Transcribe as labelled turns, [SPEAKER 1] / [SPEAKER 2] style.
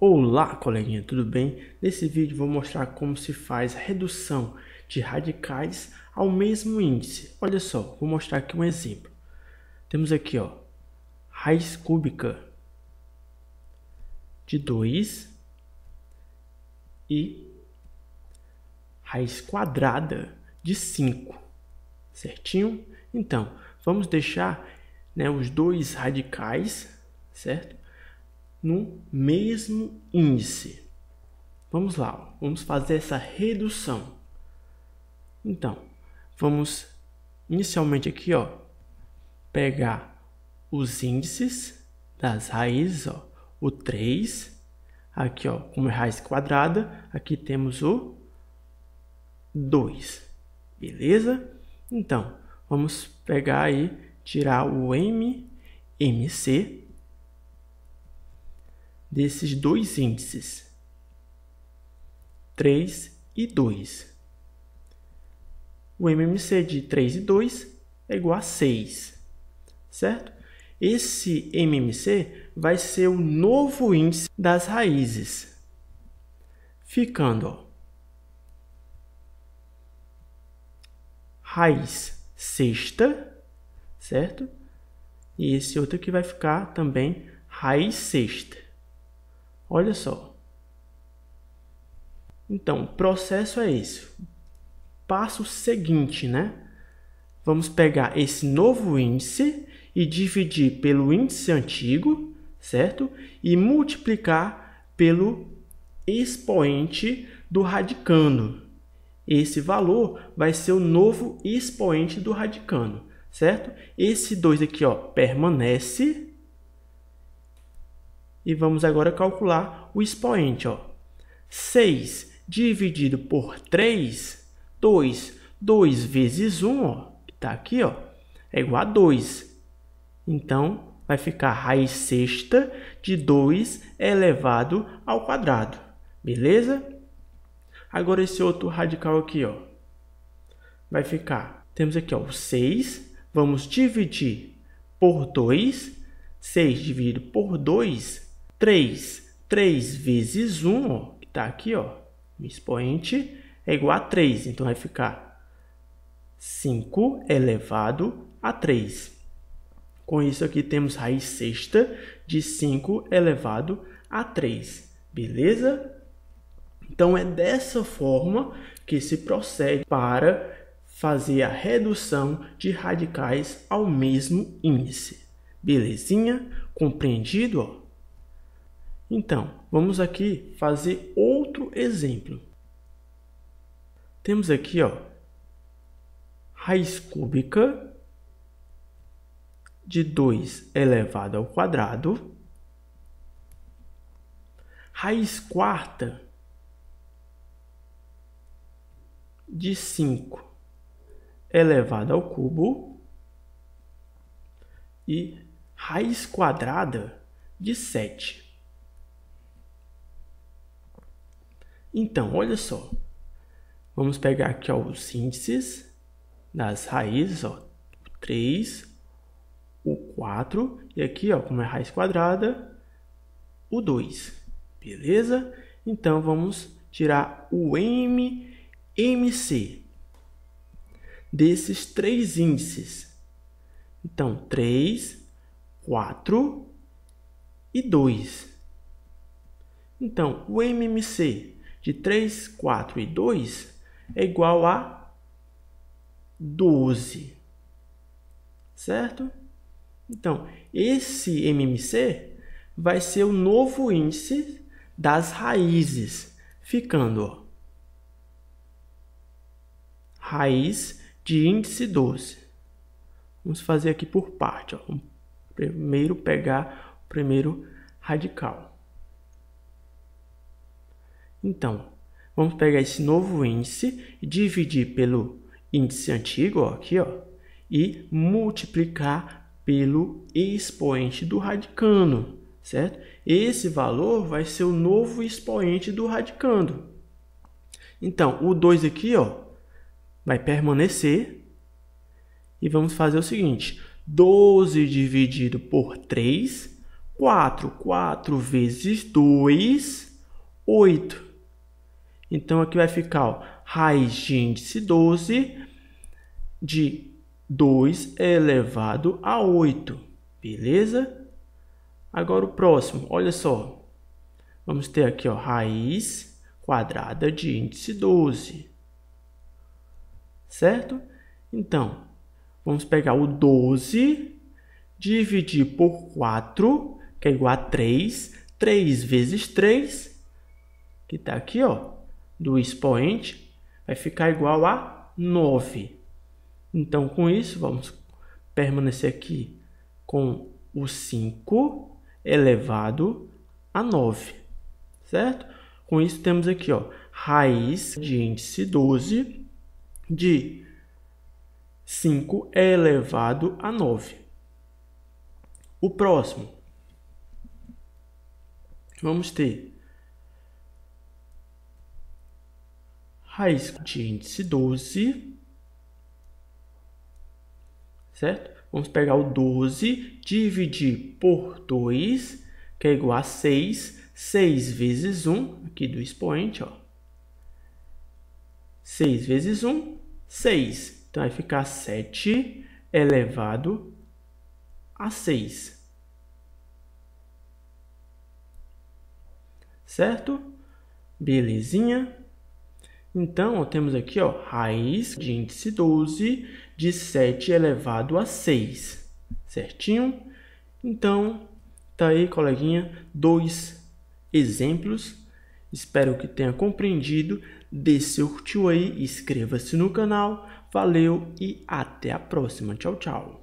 [SPEAKER 1] Olá, coleguinha, tudo bem? Nesse vídeo vou mostrar como se faz redução de radicais ao mesmo índice. Olha só, vou mostrar aqui um exemplo. Temos aqui, ó, raiz cúbica de 2 e raiz quadrada de 5, certinho? Então, vamos deixar né, os dois radicais, certo? no mesmo índice. Vamos lá, vamos fazer essa redução. Então, vamos inicialmente aqui, ó, pegar os índices das raízes, ó, o 3, aqui, ó, como é raiz quadrada, aqui temos o 2. Beleza? Então, vamos pegar aí, tirar o m, mc, desses dois índices, 3 e 2. O MMC de 3 e 2 é igual a 6, certo? Esse MMC vai ser o novo índice das raízes, ficando ó, raiz sexta, certo? E esse outro aqui vai ficar também raiz sexta. Olha só. Então, processo é esse. Passo seguinte, né? Vamos pegar esse novo índice e dividir pelo índice antigo, certo? E multiplicar pelo expoente do radicano. Esse valor vai ser o novo expoente do radicano, certo? Esse 2 aqui, ó, permanece, e vamos agora calcular o expoente. Ó. 6 dividido por 3, 2. 2 vezes 1, que está aqui, ó, é igual a 2. Então, vai ficar raiz sexta de 2 elevado ao quadrado. Beleza? Agora, esse outro radical aqui, ó, vai ficar... Temos aqui ó, o 6, vamos dividir por 2. 6 dividido por 2 3. 3 vezes 1, ó, que está aqui, ó, o expoente é igual a 3. Então, vai ficar 5 elevado a 3. Com isso aqui, temos raiz sexta de 5 elevado a 3. Beleza? Então, é dessa forma que se procede para fazer a redução de radicais ao mesmo índice. Belezinha? Compreendido? Então, vamos aqui fazer outro exemplo. Temos aqui, ó, raiz cúbica de 2 elevado ao quadrado, raiz quarta de 5 elevado ao cubo e raiz quadrada de 7. Então, olha só. Vamos pegar aqui ó, os índices das raízes, ó, o 3, o 4 e aqui, ó, como é raiz quadrada, o 2. Beleza? Então vamos tirar o MMC desses três índices. Então, 3, 4 e 2. Então, o MMC de 3, 4 e 2 é igual a 12. Certo? Então, esse MMC vai ser o novo índice das raízes, ficando ó, raiz de índice 12. Vamos fazer aqui por parte. Ó. Primeiro pegar o primeiro radical. Então, vamos pegar esse novo índice e dividir pelo índice antigo, ó, aqui, ó, e multiplicar pelo expoente do radicando, certo? Esse valor vai ser o novo expoente do radicando. Então, o 2 aqui, ó, vai permanecer. E vamos fazer o seguinte: 12 dividido por 3, 4, 4 vezes 2, 8. Então aqui vai ficar ó, raiz de índice 12 de 2 elevado a 8. Beleza? Agora o próximo, olha só. Vamos ter aqui ó, raiz quadrada de índice 12. Certo? Então, vamos pegar o 12, dividir por 4, que é igual a 3. 3 vezes 3, que está aqui, ó, do expoente vai ficar igual a 9. Então, com isso, vamos permanecer aqui com o 5 elevado a 9, certo? Com isso, temos aqui ó, raiz de índice 12 de 5 elevado a 9. O próximo, vamos ter raiz de índice 12, certo? Vamos pegar o 12, dividir por 2, que é igual a 6. 6 vezes 1, aqui do expoente, ó. 6 vezes 1, 6. Então, vai ficar 7 elevado a 6. Certo? Belezinha. Então, temos aqui ó, raiz de índice 12 de 7 elevado a 6, certinho? Então, tá aí, coleguinha, dois exemplos. Espero que tenha compreendido. Dê seu curtiu aí, inscreva-se no canal. Valeu e até a próxima. Tchau, tchau.